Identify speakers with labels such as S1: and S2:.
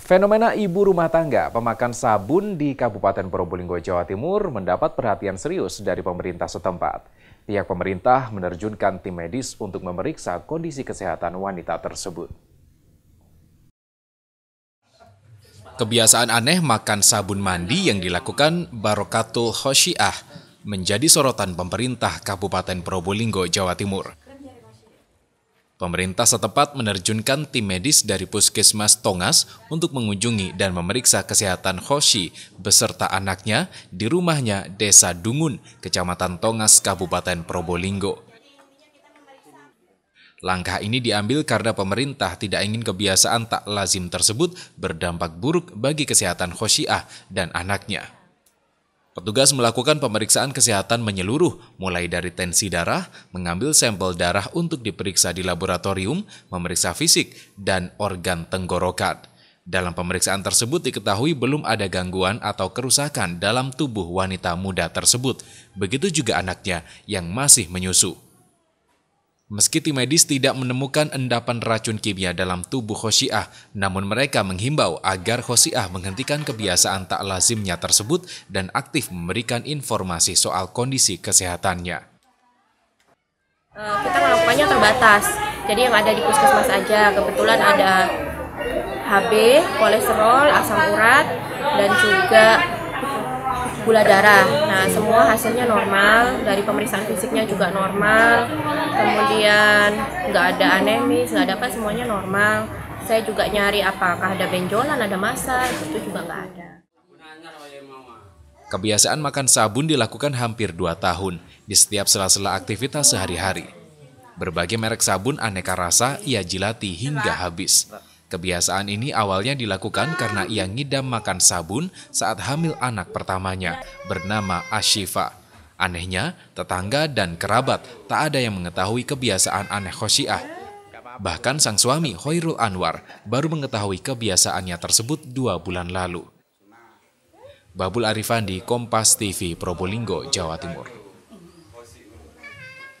S1: Fenomena ibu rumah tangga pemakan sabun di Kabupaten Probolinggo, Jawa Timur mendapat perhatian serius dari pemerintah setempat. Pihak pemerintah menerjunkan tim medis untuk memeriksa kondisi kesehatan wanita tersebut. Kebiasaan aneh makan sabun mandi yang dilakukan Barokatul Hoshiah menjadi sorotan pemerintah Kabupaten Probolinggo, Jawa Timur. Pemerintah setempat menerjunkan tim medis dari Puskesmas Tongas untuk mengunjungi dan memeriksa kesehatan Hoshi beserta anaknya di rumahnya Desa Dungun, Kecamatan Tongas, Kabupaten Probolinggo. Langkah ini diambil karena pemerintah tidak ingin kebiasaan tak lazim tersebut berdampak buruk bagi kesehatan Khosyiah dan anaknya. Petugas melakukan pemeriksaan kesehatan menyeluruh, mulai dari tensi darah, mengambil sampel darah untuk diperiksa di laboratorium, memeriksa fisik, dan organ tenggorokan. Dalam pemeriksaan tersebut diketahui belum ada gangguan atau kerusakan dalam tubuh wanita muda tersebut. Begitu juga anaknya yang masih menyusu. Meski tim medis tidak menemukan endapan racun kimia dalam tubuh Khosyiah, namun mereka menghimbau agar Khosyiah menghentikan kebiasaan tak lazimnya tersebut dan aktif memberikan informasi soal kondisi kesehatannya.
S2: Eh, kita melakukannya terbatas, jadi yang ada di puskesmas aja. Kebetulan ada HB, kolesterol, asam urat, dan juga gula darah. Nah, semua hasilnya normal, dari pemeriksaan fisiknya juga normal, kemudian nggak ada anemia, nggak ada apa, semuanya normal. Saya juga nyari apakah ada benjolan, ada masa, itu juga nggak ada.
S1: Kebiasaan makan sabun dilakukan hampir dua tahun di setiap sela-sela aktivitas sehari-hari. Berbagai merek sabun aneka rasa ia jilati hingga habis. Kebiasaan ini awalnya dilakukan karena ia ngidam makan sabun saat hamil anak pertamanya bernama Ashifa. Anehnya, tetangga dan kerabat tak ada yang mengetahui kebiasaan aneh Khosyiah. Bahkan sang suami Khairul Anwar baru mengetahui kebiasaannya tersebut dua bulan lalu. Babul Arifandi, Kompas TV, Probolinggo, Jawa Timur.